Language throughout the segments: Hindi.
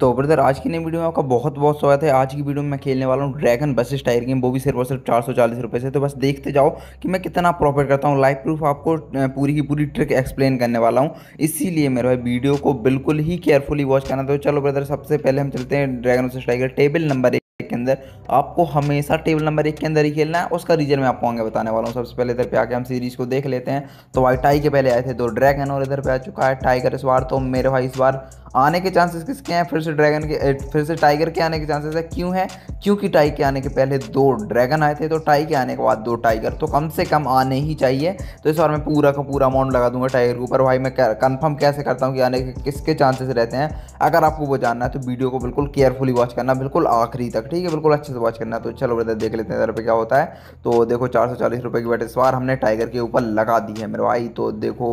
तो ब्रदर आज की नई वीडियो में आपका बहुत बहुत स्वागत है आज की वीडियो में मैं खेलने वाला हूँ ड्रैगन बसेस टायर गेम वो भी सिर्फ और सिर्फ चार सौ चालीस रुपये से तो बस देखते जाओ कि मैं कितना प्रॉफिट करता हूँ लाइव प्रूफ आपको पूरी की पूरी ट्रिक एक्सप्लेन करने वाला हूँ इसीलिए मेरे भाई वीडियो को बिल्कुल ही केयरफुली वॉच करना तो चलो ब्रदर सबसे पहले हम चलते हैं dragon versus tiger table number के अंदर आपको हमेशा टेबल नंबर एक के अंदर ही खेलना है उसका रीजन मैं आपको आगे बताने वाला हूँ सबसे पहले इधर पे आके हम सीरीज को देख लेते हैं तो भाई टाई के पहले आए थे दो ड्रैगन और इधर पे आ चुका है टाइगर इस बार तो मेरे भाई इस बार आने के चांसेस किसके हैं फिर से ड्रैगन के फिर से टाइगर के आने के चांसेस है क्यों है क्योंकि टाई के आने के पहले दो ड्रैगन आए थे तो टाई के आने के बाद दो टाइगर तो कम से कम आने ही चाहिए तो इस बार मैं पूरा का पूरा अमाउंट लगा दूंगा टाइगर के ऊपर भाई मैं कंफर्म कैसे करता हूँ कि आने के किसके चांसेस रहते हैं अगर आपको वो जानना है तो वीडियो को बिल्कुल केयरफुली वॉच करना बिल्कुल आखिरी तक ठीक है बिल्कुल अच्छे से वॉच करना तो चलो ब्रदर देख लेते हैं इधर पे क्या होता है तो देखो चार सौ रुपये की बैट इस बार हमने टाइगर के ऊपर लगा दी है मेरे भाई तो देखो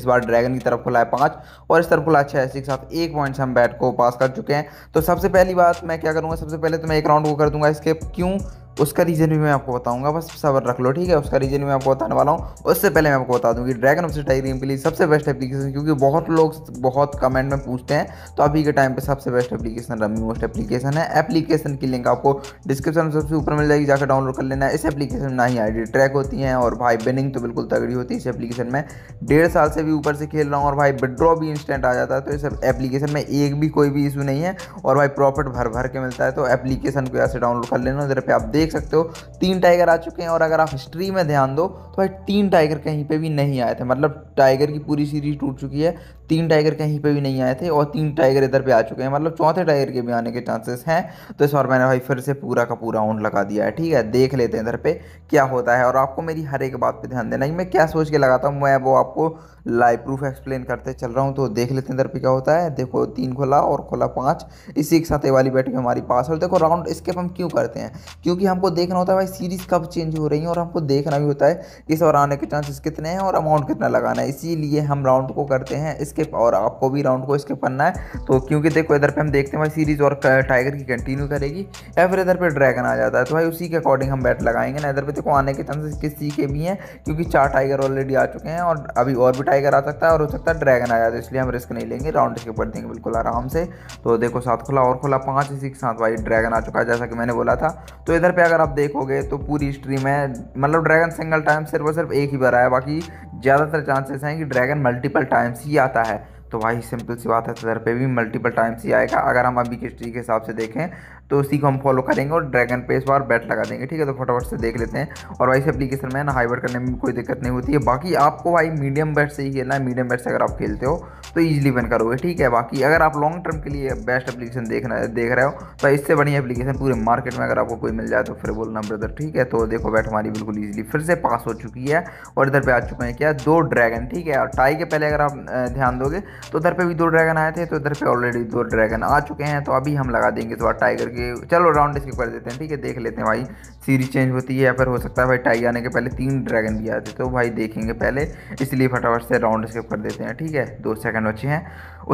इस बार ड्रैगन की तरफ खुला है पाँच और इस तरफ खुला अच्छा है सिक्स आप एक पॉइंट से हम बैट को पास कर चुके हैं तो सबसे पहली बात मैं क्या करूँगा सबसे पहले तो मैं एक राउंड को कर दूंगा स्किप क्यों उसका रीज़न भी मैं आपको बताऊंगा बस सबर रख लो ठीक है उसका रीज़न भी मैं आपको बताने वाला हूँ उससे पहले मैं आपको बता दूँ कि ड्रैगन ऑफ टाइग्रीम के लिए सबसे बेस्ट एप्लीकेशन क्योंकि बहुत लोग बहुत कमेंट में पूछते हैं तो अभी के टाइम पर सबसे best application rummy most application है एप्लीकेशन की लिंक आपको डिस्क्रिप्शन में सबसे ऊपर मिल जाएगी जाकर डाउनलोड कर लेना इस एप्लीकेशन में ना ही आई ट्रैक होती हैं और भाई बिनिंग तो बिल्कुल तगड़ी होती है इस एप्लीकेशन में डेढ़ साल से भी ऊपर से खेल रहा हूँ और भाई विड्रॉ भी इंस्टेंट आ जाता है तो इस एप्लीकेशन में एक भी कोई भी इशू नहीं है और भाई प्रॉफिट भर भर के मिलता है तो एप्लीकेशन को यहाँ से डाउनलोड कर लेना जरा पे आप देख देख सकते हो तीन टाइगर आ चुके हैं और अगर आप हिस्ट्री में ध्यान दो तो भाई तीन टाइगर कहीं पे भी नहीं आए थे मतलब टाइगर की पूरी सीरीज टूट चुकी है तीन टाइगर कहीं पे भी नहीं आए थे और तीन टाइगर इधर पे आ चुके हैं मतलब चौथे टाइगर के भी आने के चांसेस हैं तो इस बार मैंने भाई फिर से पूरा का पूरा राउंड लगा दिया है ठीक है देख लेते हैं इधर पे क्या होता है और आपको मेरी हर एक बात पे ध्यान देना कि मैं क्या सोच के लगाता हूँ मैं वो आपको लाइव प्रूफ एक्सप्लेन करते चल रहा हूँ तो देख लेते हैं इधर पे क्या होता है देखो तीन खोला और खोला पाँच इसी एक साथ वाली बैठ के हमारी पास और देखो राउंड स्केप हम क्यों करते हैं क्योंकि हमको देखना होता है भाई सीरीज़ कब चेंज हो रही है और हमको देखना भी होता है कि इस और आने के चांसेस कितने हैं और अमाउंट कितना लगाना है इसीलिए हम राउंड को करते हैं स्किप और आपको भी राउंड को स्किप करना है तो क्योंकि देखो इधर पे हम देखते हैं भाई सीरीज और टाइगर की कंटिन्यू करेगी या फिर इधर पे ड्रैगन आ जाता है तो भाई उसी के अकॉर्डिंग हम बैट लगाएंगे ना इधर पे देखो आने के चांसेस किसी के भी हैं क्योंकि चार टाइगर ऑलरेडी आ चुके हैं और अभी और भी टाइगर आ सकता है और हो सकता है ड्रैगन आ जाता तो है इसलिए हम रिस्क नहीं लेंगे राउंड स्किप कर देंगे बिल्कुल आराम से तो देखो सात खुला और खुला पाँच इसी के साथ भाई ड्रैगन आ चुका है जैसा कि मैंने बोला था तो इधर पर अगर आप देखोगे तो पूरी हिस्ट्री में मतलब ड्रैगन सिंगल टाइम सिर्फ और सिर्फ एक ही बार आया बाकी ज़्यादातर चांसेस हैं कि ड्रैगन मल्टीपल टाइम्स ही आता है है तो वही सिंपल सी बात है सदर पे भी मल्टीपल टाइम्स ही आएगा अगर हम अभी हिस्ट्री के हिसाब से देखें तो उसी को हम फॉलो करेंगे और ड्रैगन पे इस बार बैट लगा देंगे ठीक है तो फटाफट से देख लेते हैं और वैसे एप्लीकेशन में ना हाई बैट करने में कोई दिक्कत नहीं होती है बाकी आपको भाई मीडियम बैट से ही खेलना है मीडियम बैट से अगर आप खेलते हो तो ईजिली बन करोगे ठीक है बाकी अगर आप लॉन्ग टर्म के लिए बेस्ट एप्लीकेशन देखना देख रहे हो तो इससे बढ़िया एप्लीकेशन पूरे मार्केट में अगर आपको कोई मिल जाए तो फिर बोलना ब्रदर ठीक है तो देखो बैट हमारी बिल्कुल ईजिली फिर से पास हो चुकी है और इधर पर आ चुके हैं क्या दो ड्रैगन ठीक है और टाई के पहले अगर आप ध्यान दोगे तो इधर पर भी दो ड्रैगन आए थे तो इधर पर ऑलरेडी दो ड्रैगन आ चुके हैं तो अभी हम लगा देंगे इस बार टाइगर लगे चलो राउंड स्किप कर देते हैं ठीक है देख लेते हैं भाई सीरीज चेंज होती है या फिर हो सकता है भाई टाई आने के पहले तीन ड्रैगन भी आते तो भाई देखेंगे पहले इसलिए फटाफट से राउंड स्किप कर देते हैं ठीक है दो सेकंड बचे हैं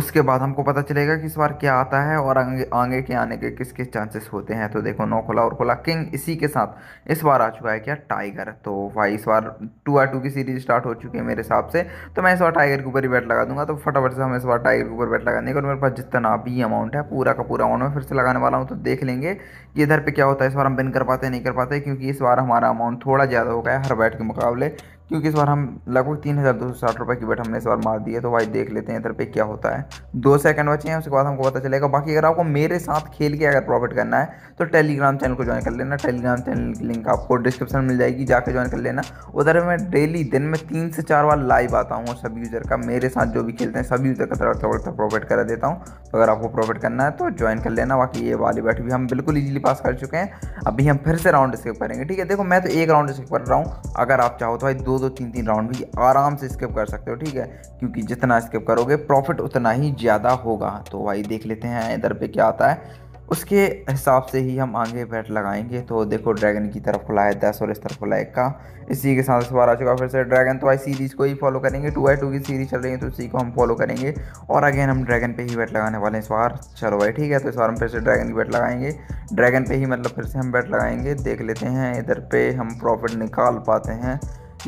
उसके बाद हमको पता चलेगा कि इस बार क्या आता है और आगे आगे के आने के किस किस चांसेस होते हैं तो देखो नौ खोला और खोला किंग इसी के साथ इस बार आ चुका है क्या टाइगर तो भाई इस बार टू आर टू की सीरीज स्टार्ट हो चुकी है मेरे हिसाब से तो मैं इस बार टाइगर के ऊपर ही बैट लगा दूंगा तो फटाफट से हम इस बार टाइगर के ऊपर बैट लगाने का और मेरे पास जितना भी अमाउंट है पूरा का पूरा अमाउंट मैं फिर से लगाने वाला हूँ तो देख लेंगे कि इधर पे क्या होता है इस बार हम बिन कर पाते नहीं कर पाते क्योंकि इस बार हमारा अमाउंट थोड़ा ज़्यादा हो गया है हर बैट के मुकाबले क्योंकि इस बार हम लगभग तीन हज़ार दो सौ साठ रुपये की बेट हमने इस बार मार दी है तो भाई देख लेते हैं इधर पे क्या होता है दो सेकंड बचे हैं उसके बाद हमको पता चलेगा बाकी अगर आपको मेरे साथ खेल के अगर प्रॉफिट करना है तो टेलीग्राम चैनल को ज्वाइन कर लेना टेलीग्राम चैनल की लिंक आपको डिस्क्रिप्शन मिल जाएगी जाकर ज्वाइन कर लेना उधर मैं डेली दिन में तीन से चार बार लाइव आता हूँ सब यूज़र का मेरे साथ जो भी खेलते हैं सभी यूज़र का तरह तक प्रॉफिट करा देता हूँ तो अगर आपको प्रॉफिट करना है तो ज्वाइन कर लेना बाकी ये वाली बैठ भी हम बिल्कुल ईजिली पास कर चुके हैं अभी हम फिर से राउंड स्किप करेंगे ठीक है देखो मैं तो एक राउंड स्किप कर रहा हूँ अगर आप चाहो तो भाई दो दो तीन तीन राउंड भी आराम से स्किप कर सकते हो ठीक है क्योंकि जितना स्किप करोगे प्रॉफिट उतना ही ज़्यादा होगा तो भाई देख लेते हैं इधर पे क्या आता है उसके हिसाब से ही हम आगे बैट लगाएंगे तो देखो ड्रैगन की तरफ खुला है दस और इस तरफ खुला है का इसी के साथ बार आ चुका फिर से ड्रैगन तो आई सीरीज़ को ही फॉलो करेंगे टू आई टू की सीरीज़ चल रही है तो उसी को हम फॉलो करेंगे और अगेन हम ड्रैगन पे ही बैट लगाने वाले हैं इस बार चलो भाई ठीक है तो इस बार हम फिर से ड्रैगन की बैट लगाएंगे ड्रैगन पे ही मतलब फिर से हम बैट लगाएंगे देख लेते हैं इधर पे हम प्रॉफिट निकाल पाते हैं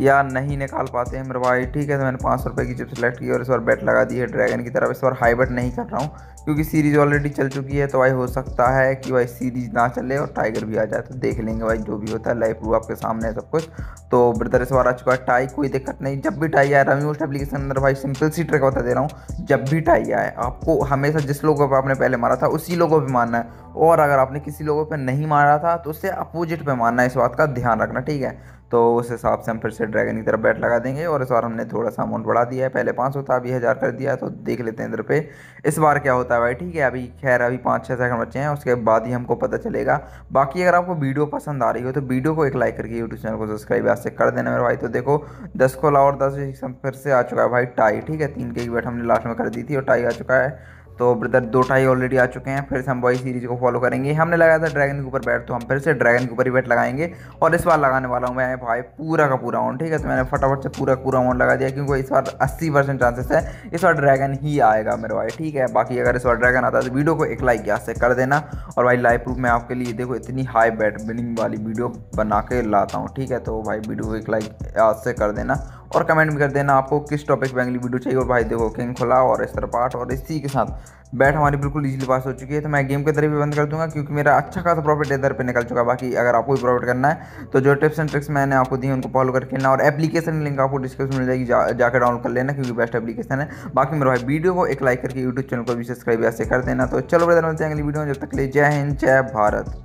या नहीं निकाल पाते हैं मेरे भाई ठीक है तो मैंने पाँच सौ रुपये की चिप सेलेक्ट की और इस बार बैट लगा दी है ड्रैगन की तरफ इस बार हाई बैट नहीं कर रहा हूँ क्योंकि सीरीज़ ऑलरेडी चल चुकी है तो भाई हो सकता है कि भाई सीरीज़ ना चले और टाइगर भी आ जाए तो देख लेंगे भाई जो भी होता है लाइफ प्रूफ आपके सामने है सब कुछ तो ब्रदर इस बार आ चुका है टाई कोई दिक्कत नहीं जब भी टाई आए रमी उस एप्लीकेशन अंदर भाई सिंपल सी ट्रिक बता दे रहा हूँ जब भी टाई आए आपको हमेशा जिस लोगों पर आपने पहले मारा था उसी लोगों पर मारना है और अगर आपने किसी लोगों पर नहीं मारा था तो उससे अपोजिट पर मारना है इस बात का ध्यान रखना ठीक है तो उस हिसाब से हम फिर से ड्रैगन की तरफ बैट लगा देंगे और इस बार हमने थोड़ा सा अमाउंट बढ़ा दिया है पहले पाँच होता अभी हज़ार कर दिया तो देख लेते हैं इधर पे इस बार क्या होता है भाई ठीक है अभी खैर अभी पाँच छः सेकंड बचे हैं उसके बाद ही हमको पता चलेगा बाकी अगर आपको वीडियो पसंद आ रही हो तो वीडियो को एक लाइक करके यूट्यूब चैनल को सब्सक्राइब आज से कर देना मेरे भाई तो देखो दस को लाओ और दस फिर से आ चुका है भाई टाई ठीक है तीन के बैट हमने लास्ट में कर दी थी और टाई आ चुका है तो ब्रदर दो ढाई ऑलरेडी आ चुके हैं फिर से हम वही सीरीज को फॉलो करेंगे हमने लगाया था ड्रैगन के ऊपर बैट तो हम फिर से ड्रैगन के ऊपर ही बैट लगाएंगे और इस बार लगाने वाला हूँ मैं भाई पूरा का पूरा ऑन ठीक है तो मैंने फटाफट से पूरा पूरा ऑन लगा दिया क्योंकि इस बार अस्सी परसेंट चांसेस है इस बार ड्रैगन ही आएगा मेरे भाई ठीक है बाकी अगर इस बार ड्रैगन आता है तो वीडियो को एक लाइक यहाँ से कर देना और भाई लाइव प्रूफ में आपके लिए देखो इतनी हाई बैट विनिंग वाली वीडियो बना के लाता हूँ ठीक है तो भाई वीडियो को एक लाइक यहाँ से कर देना और कमेंट भी कर देना आपको किस टॉपिक पर अगली वीडियो चाहिए और भाई देखो किंग खुला और इस तरह पाठ और इसी के साथ बैट हमारी बिल्कुल ईजिली पास हो चुकी है तो मैं गेम के अंदर भी बंद कर दूंगा क्योंकि मेरा अच्छा खासा प्रॉफिट इधर पे निकल चुका है बाकी अगर आपको भी प्रॉफिट करना है तो जो टिप्स एंड ट्रिक्स मैंने आपको दी उनको फॉलो करके ना और एप्लीकेशन लिंक आपको डिस्क्रिप्शन मिल जाएगी जा, जाकर डाउनलोड कर लेना क्योंकि बेस्ट एप्लीकेशन है बाकी मेरे भाई वीडियो को एक लाइक करके यूट्यूब चैनल को भी सब्सक्राइब ऐसे कर देना तो चलो बता मिलते हैं अगली वीडियो में जब तक ले जय हिंद जय भारत